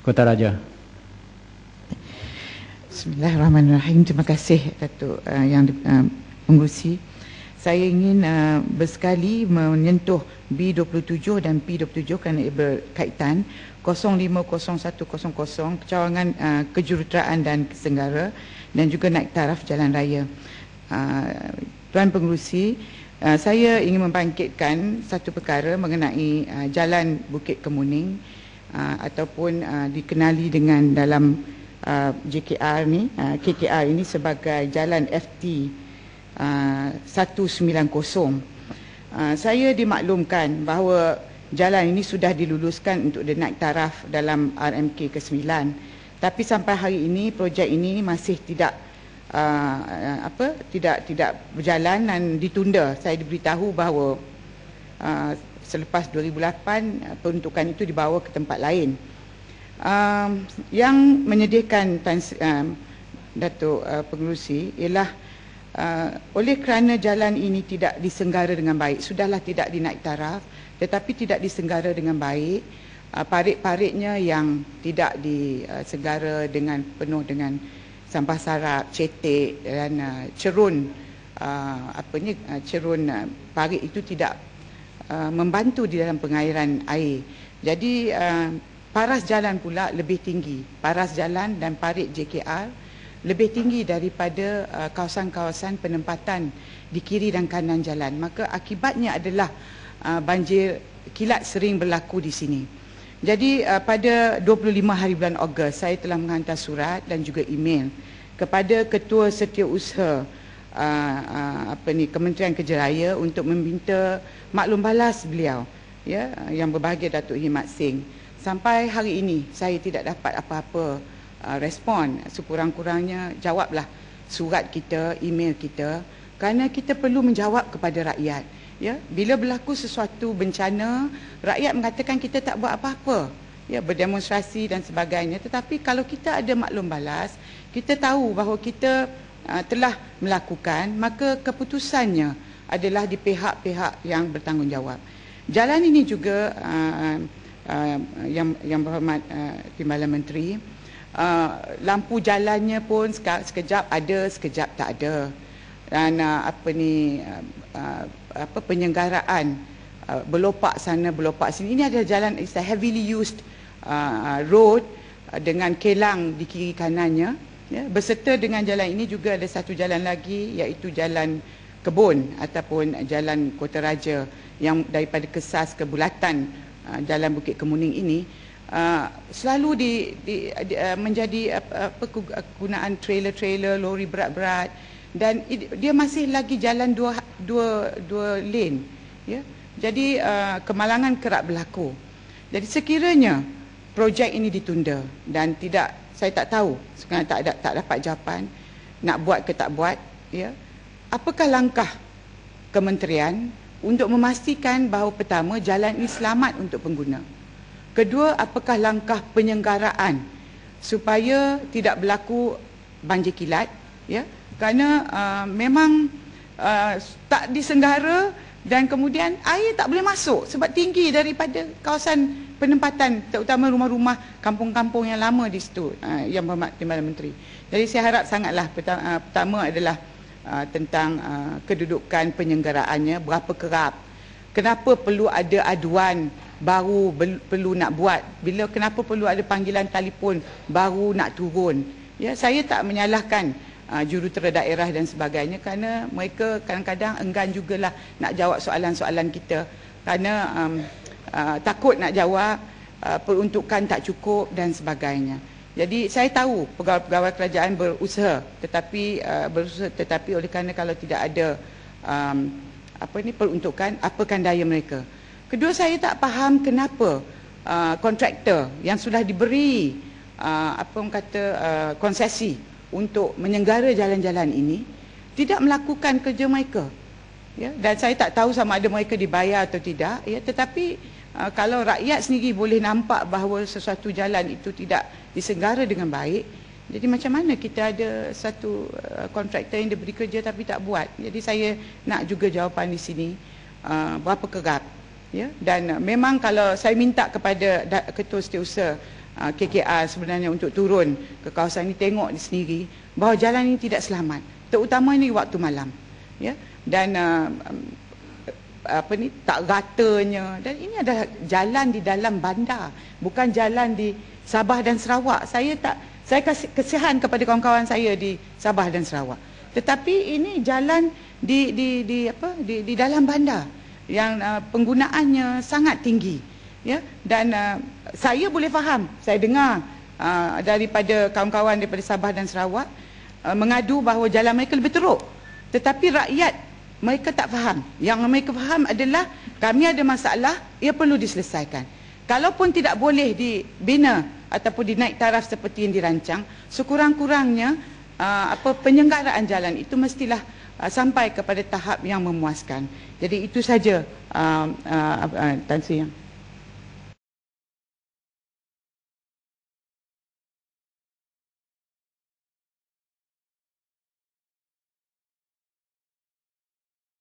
Kota Raja. Bismillahirrahmanirrahim. Terima kasih Datuk uh, yang uh, pengurusi. Saya ingin uh, bersekali menyentuh B27 dan P27 kerana ia berkaitan 050100 kecawangan uh, kejuruteraan dan kesenggara dan juga naik taraf jalan raya. Uh, Tuan Pengurusi, uh, saya ingin membangkitkan satu perkara mengenai uh, jalan Bukit Kemuning. Ah, ataupun uh, dikenali dengan dalam uh, ah, JKR ni, uh, KKR ini sebagai jalan FT uh, 190. Uh, saya dimaklumkan bahawa jalan ini sudah diluluskan untuk dinaik taraf dalam RMK ke-9. Tapi sampai hari ini projek ini masih tidak uh, apa tidak tidak berjalan dan ditunda. Saya diberitahu bahawa uh, selepas 2008 eh, peruntukan itu dibawa ke tempat lain. Um, yang menyedihkan Tan um, Datuk uh, Pengerusi ialah uh, oleh kerana jalan ini tidak disenggara dengan baik, sudahlah tidak dinaik taraf tetapi tidak disenggara dengan baik, uh, parit-paritnya yang tidak disenggara uh, dengan penuh dengan sampah sarap, cetek dan uh, cerun uh, apa ni uh, cerun uh, parit itu tidak Uh, membantu di dalam pengairan air. Jadi uh, paras jalan pula lebih tinggi. Paras jalan dan parit JKR lebih tinggi daripada uh, kawasan-kawasan penempatan di kiri dan kanan jalan. Maka akibatnya adalah uh, banjir kilat sering berlaku di sini. Jadi uh, pada 25 hari bulan Ogos saya telah menghantar surat dan juga email kepada Ketua Setiausaha uh, uh, apa ni Kementerian Kejeraya untuk meminta maklum balas beliau ya yang berbahagia Datuk Himat Singh sampai hari ini saya tidak dapat apa-apa uh, respon sekurang-kurangnya jawablah surat kita email kita kerana kita perlu menjawab kepada rakyat ya bila berlaku sesuatu bencana rakyat mengatakan kita tak buat apa-apa ya berdemonstrasi dan sebagainya tetapi kalau kita ada maklum balas kita tahu bahawa kita Ah, telah melakukan maka keputusannya adalah di pihak-pihak yang bertanggungjawab. Jalan ini juga uh, uh, yang yang berhormat uh, Timbalan Menteri uh, lampu jalannya pun sekejap ada sekejap tak ada dan uh, apa ni uh, uh, apa penyenggaraan uh, berlopak sana berlopak sini ini adalah jalan is heavily used uh, road dengan kelang di kiri kanannya Ya, berserta dengan jalan ini juga ada satu jalan lagi iaitu jalan kebun ataupun jalan Kota Raja yang daripada kesas ke bulatan ah, jalan Bukit Kemuning ini ah, selalu di, di, di ah, menjadi penggunaan trailer-trailer lori berat-berat dan dia masih lagi jalan dua dua dua lane ya jadi kemalangan kerap berlaku jadi sekiranya projek ini ditunda dan tidak saya tak tahu sekarang tak ada tak dapat jawapan nak buat ke tak buat ya apakah langkah kementerian untuk memastikan bahawa pertama jalan ini selamat untuk pengguna kedua apakah langkah penyenggaraan supaya tidak berlaku banjir kilat ya kerana uh, memang uh, tak disenggara dan kemudian air tak boleh masuk sebab tinggi daripada kawasan penempatan terutama rumah-rumah kampung-kampung yang lama di situ uh, yang berhormat Timbalan Menteri. Jadi saya harap sangatlah pertama, uh, pertama adalah uh, tentang uh, kedudukan penyenggaraannya berapa kerap. Kenapa perlu ada aduan baru perlu nak buat? Bila kenapa perlu ada panggilan telefon baru nak turun? Ya saya tak menyalahkan uh, ah, jurutera daerah dan sebagainya kerana mereka kadang-kadang enggan juga lah nak jawab soalan-soalan kita kerana um, uh, takut nak jawab uh, peruntukan tak cukup dan sebagainya. Jadi saya tahu pegawai-pegawai kerajaan berusaha tetapi uh, berusaha tetapi oleh kerana kalau tidak ada um, apa ini peruntukan apakan daya mereka. Kedua saya tak faham kenapa uh, kontraktor yang sudah diberi uh, apa orang kata uh, konsesi untuk menyenggara jalan-jalan ini tidak melakukan kerja mereka. Ya, dan saya tak tahu sama ada mereka dibayar atau tidak, ya, tetapi uh, kalau rakyat sendiri boleh nampak bahawa sesuatu jalan itu tidak disenggara dengan baik, jadi macam mana kita ada satu uh, kontraktor yang diberi kerja tapi tak buat. Jadi saya nak juga jawapan di sini uh, berapa kerap. Ya? Dan uh, memang kalau saya minta kepada Ketua Setiausaha Ah, KKR sebenarnya untuk turun ke kawasan ini tengok di sendiri bahawa jalan ini tidak selamat terutama ini waktu malam ya dan ah, ah, apa ni tak ratanya dan ini adalah jalan di dalam bandar bukan jalan di Sabah dan Sarawak saya tak saya kasih kesihan kepada kawan-kawan saya di Sabah dan Sarawak tetapi ini jalan di di di apa di di dalam bandar yang penggunaannya sangat tinggi ya dan uh, saya boleh faham saya dengar uh, daripada kawan-kawan daripada Sabah dan Sarawak uh, mengadu bahawa jalan mereka lebih teruk tetapi rakyat mereka tak faham yang mereka faham adalah kami ada masalah ia perlu diselesaikan kalaupun tidak boleh dibina ataupun dinaik taraf seperti yang dirancang sekurang-kurangnya uh, apa penyenggaraan jalan itu mestilah uh, sampai kepada tahap yang memuaskan jadi itu saja uh, uh, uh, tansi yang